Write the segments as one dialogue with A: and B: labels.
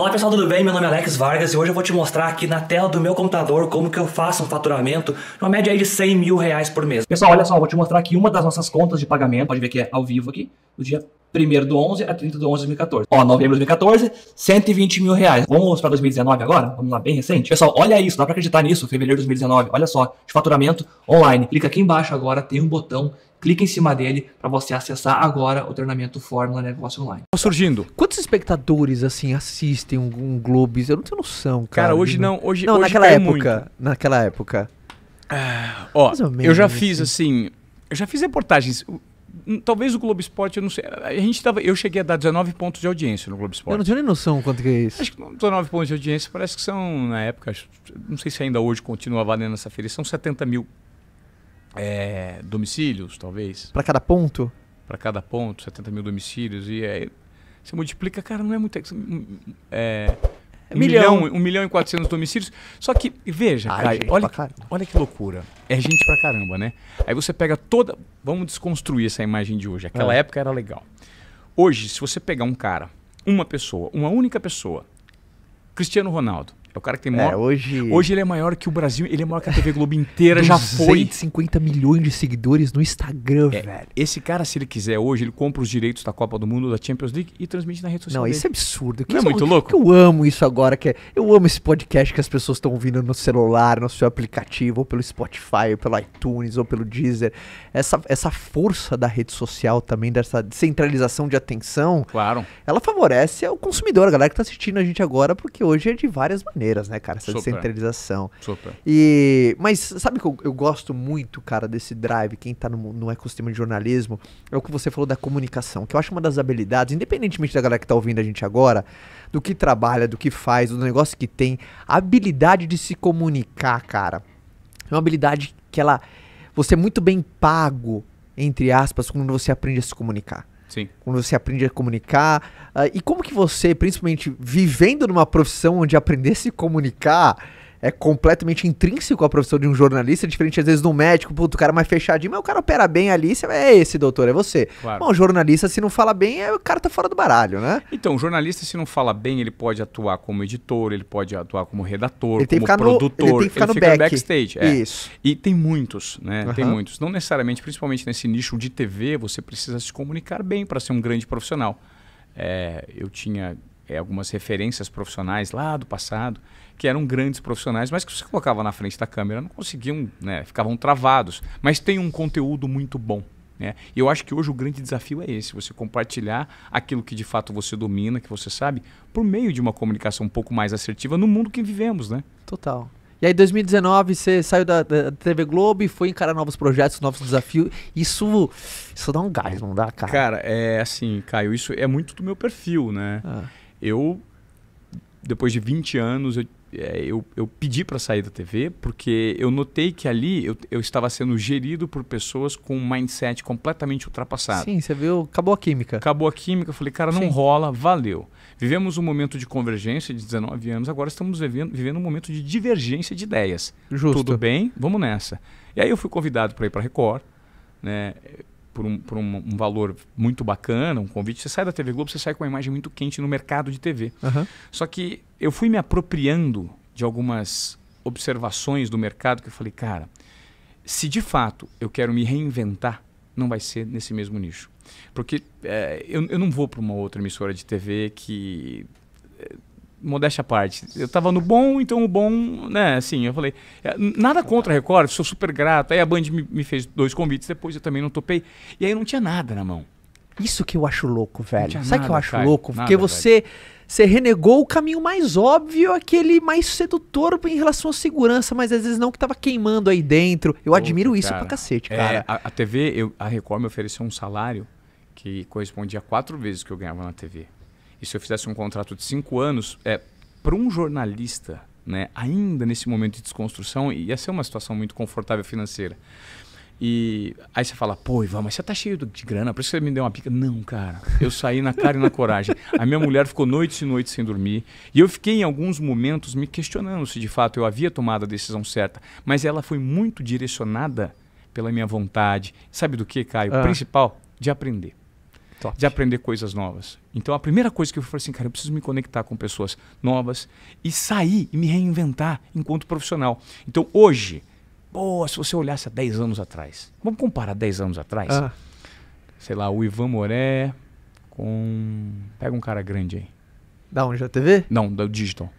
A: Olá pessoal, tudo bem? Meu nome é Alex Vargas e hoje eu vou te mostrar aqui na tela do meu computador como que eu faço um faturamento numa média aí de 100 mil reais por mês. Pessoal, olha só, eu vou te mostrar aqui uma das nossas contas de pagamento, pode ver que é ao vivo aqui, do dia 1 do 11 a 30 do 11 de 2014. Ó, novembro de 2014, 120 mil reais. Vamos para 2019 agora? Vamos lá, bem recente. Pessoal, olha isso, dá para acreditar nisso, fevereiro de 2019, olha só, de faturamento online. Clica aqui embaixo agora, tem um botão clique em cima dele para você acessar agora o treinamento Fórmula Negócio Online. Tá surgindo. Quantos espectadores assim assistem um, um Globes? Eu não tenho noção, cara. Cara, hoje não, hoje não hoje naquela época, muito. naquela época.
B: Ah, ó, eu já fiz assim. assim, eu já fiz reportagens talvez o Globo Esporte, eu não sei. A gente tava, eu cheguei a dar 19 pontos de audiência no Globo Esporte. Eu não
A: tinha nem noção quanto que é isso. Acho
B: que 19 pontos de audiência parece que são, na época, acho, não sei se ainda hoje continua valendo essa feira, são 70 mil é, domicílios, talvez. Para
A: cada ponto?
B: Para cada ponto, 70 mil domicílios. E aí é, você multiplica, cara, não é muito. É, um milhão. milhão. um milhão e 400 domicílios. Só que, veja, Ai, Caio, olha, que, olha que loucura. É gente pra caramba, né? Aí você pega toda. Vamos desconstruir essa imagem de hoje. Aquela é. época era legal. Hoje, se você pegar um cara, uma pessoa, uma única pessoa, Cristiano Ronaldo, é o cara que tem é, maior. É, hoje... hoje ele é maior que o Brasil, ele é maior que a TV Globo inteira, já foi.
A: 150 milhões de seguidores no Instagram, é,
B: velho. Esse cara, se ele quiser hoje, ele compra os direitos da Copa do Mundo, da Champions League e transmite na rede social. Não, dele. isso é absurdo. Que Não é muito louco?
A: eu amo isso agora, que é, eu amo esse podcast que as pessoas estão ouvindo no celular, no seu aplicativo, ou pelo Spotify, ou pelo iTunes, ou pelo Deezer. Essa, essa força da rede social também, dessa descentralização de atenção. Claro. Ela favorece o consumidor, a galera que está assistindo a gente agora, porque hoje é de várias maneiras pioneiras, né, cara? Essa descentralização. Super. E, mas sabe que eu, eu, gosto muito, cara, desse drive, quem tá no, no ecossistema de jornalismo, é o que você falou da comunicação, que eu acho uma das habilidades, independentemente da galera que tá ouvindo a gente agora, do que trabalha, do que faz, do negócio que tem, a habilidade de se comunicar, cara. É uma habilidade que ela. Você é muito bem pago, entre aspas, quando você aprende a se comunicar. Sim. Quando você aprende a comunicar. Uh, e como que você, principalmente vivendo numa profissão onde aprender a se comunicar é completamente intrínseco à profissão de um jornalista, diferente às vezes do médico, puto, o cara é mais fechadinho, mas o cara opera bem ali, você é esse, doutor, é você. Claro. Bom, jornalista, se não fala bem, é, o cara tá fora do
B: baralho, né? Então, o jornalista, se não fala bem, ele pode atuar como editor, ele pode atuar como redator, ele como produtor, no, ele tem que ficar ele no fica back. backstage. É. Isso. E tem muitos, né? Uhum. Tem muitos. Não necessariamente, principalmente nesse nicho de TV, você precisa se comunicar bem para ser um grande profissional. É, eu tinha é, algumas referências profissionais lá do passado que eram grandes profissionais, mas que você colocava na frente da câmera, não conseguiam, né, ficavam travados. Mas tem um conteúdo muito bom. Né? E eu acho que hoje o grande desafio é esse: você compartilhar aquilo que de fato você domina, que você sabe, por meio de uma comunicação um pouco mais assertiva no mundo que vivemos, né?
A: Total. E aí, 2019, você saiu da, da, TV Globo e foi encarar novos projetos, novos desafios. Isso, isso dá um gás, não
B: dá, cara? Cara, é assim, Caio, isso é muito do meu perfil, né? Ah. Eu depois de 20 anos, eu, é, eu, eu pedi para sair da TV, porque eu notei que ali eu, eu, estava sendo gerido por pessoas com um mindset completamente ultrapassado. Sim, você viu, acabou a química. Acabou a química, eu falei, cara, não Sim. rola, valeu. Vivemos um momento de convergência de 19 anos, agora estamos vivendo, vivendo um momento de divergência de ideias. Justo. Tudo bem, vamos nessa. E aí eu fui convidado para ir para Record, né? por, um, por um, um, valor muito bacana, um convite. Você sai da TV Globo, você sai com uma imagem muito quente no mercado de TV. Uhum. Só que eu fui me apropriando de algumas observações do mercado que eu falei, cara, se de fato eu quero me reinventar, não vai ser nesse mesmo nicho. Porque é, eu, eu não vou para uma outra emissora de TV que modéstia à parte. Eu tava no bom, então o bom, né, assim, eu falei, é, nada contra a Record, sou super grato. Aí a Band me, me fez dois convites, depois eu também não topei. E aí não tinha nada na mão.
A: Isso que eu acho louco, velho. Sabe o que eu acho cara, louco? Nada, Porque você, você renegou o caminho mais óbvio, aquele mais sedutor em relação à segurança, mas às vezes não que tava queimando aí dentro. Eu admiro isso cara. pra cacete, é, cara. É,
B: a, a, TV, eu, a Record me ofereceu um salário que correspondia a quatro vezes o que eu ganhava na TV. E se eu fizesse um contrato de cinco anos, é, para um jornalista, né, ainda nesse momento de desconstrução, ia ser uma situação muito confortável financeira. E aí você fala, pô, Ivan, mas você tá cheio de grana, por isso você me deu uma pica. Não, cara, eu saí na cara e na coragem. A minha mulher ficou noites e noites sem dormir. E eu fiquei em alguns momentos me questionando se de fato eu havia tomado a decisão certa. Mas ela foi muito direcionada pela minha vontade. Sabe do que, Caio? Ah. Principal, de aprender. Top. de aprender coisas novas. Então a primeira coisa que eu falei assim, cara, eu preciso me conectar com pessoas novas e sair e me reinventar enquanto profissional. Então hoje, boa, se você olhasse há 10 anos atrás, vamos comparar 10 anos atrás, ah. sei lá, o Ivan Moré com. Pega um cara grande aí. Da onde? Da TV? Não, do Digital.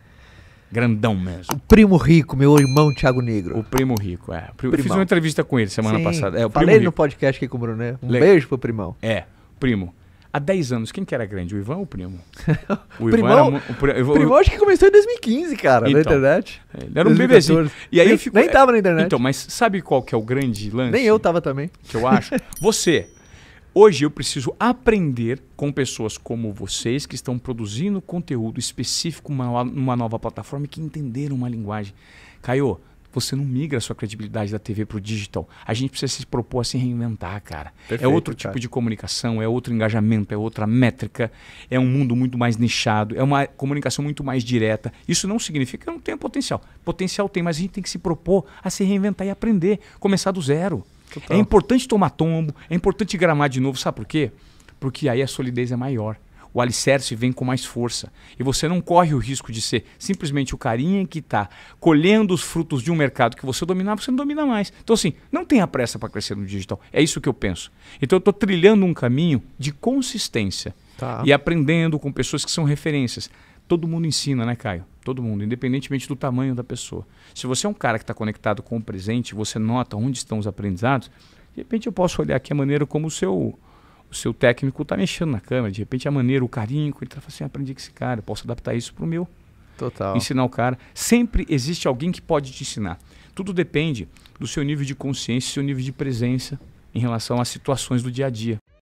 B: Grandão mesmo. O primo rico, meu irmão Thiago Negro. O primo rico, é. Eu fiz uma entrevista com ele semana Sim, passada. É, o Falei no
A: podcast aqui com o Bruno, né? Um Le... beijo pro primão.
B: É primo. Há 10 anos, quem que era grande? O Ivan ou o primo? O Primão, Ivan era, o, o, Primão acho que começou em 2015, cara, então, na internet. Ele era um 2014. bebezinho. E aí nem, fico, nem tava na internet. Então, mas sabe qual que é o grande lance? Nem eu tava também. Que eu acho. Você. Hoje eu preciso aprender com pessoas como vocês que estão produzindo conteúdo específico numa nova plataforma e que entenderam uma linguagem. Caio, você não migra a sua credibilidade da TV para o digital. A gente precisa se propor a se reinventar, cara. É Perfeito, é outro tipo cara. tipo de comunicação, é outro engajamento, é outra métrica, é um mundo muito mais nichado, é uma comunicação muito mais direta. Isso não significa que eu não tenha potencial. Potencial tem, mas a gente tem que se propor a se reinventar e aprender, começar do zero. Total. É importante tomar tombo, é importante gramar de novo, sabe por quê? Porque aí a solidez é maior o alicerce vem com mais força. E você não corre o risco de ser simplesmente o carinha que está colhendo os frutos de um mercado que você dominava, você não domina mais. Então, assim, não tenha pressa para crescer no digital. É isso que eu penso. Então, eu estou trilhando um caminho de consistência tá. e aprendendo com pessoas que são referências. Todo mundo ensina, né, Caio? Todo mundo, independentemente do tamanho da pessoa. Se você é um cara que está conectado com o presente, você nota onde estão os aprendizados, de repente eu posso olhar aqui a maneira como o seu o seu técnico está mexendo na câmera, de repente a maneira, o carinho que ele está assim, ah, aprendi com esse cara, eu posso adaptar isso para o meu. Total. Ensinar o cara. Sempre existe alguém que pode te ensinar. Tudo depende do seu nível de consciência, seu nível de presença em relação às situações do dia a dia.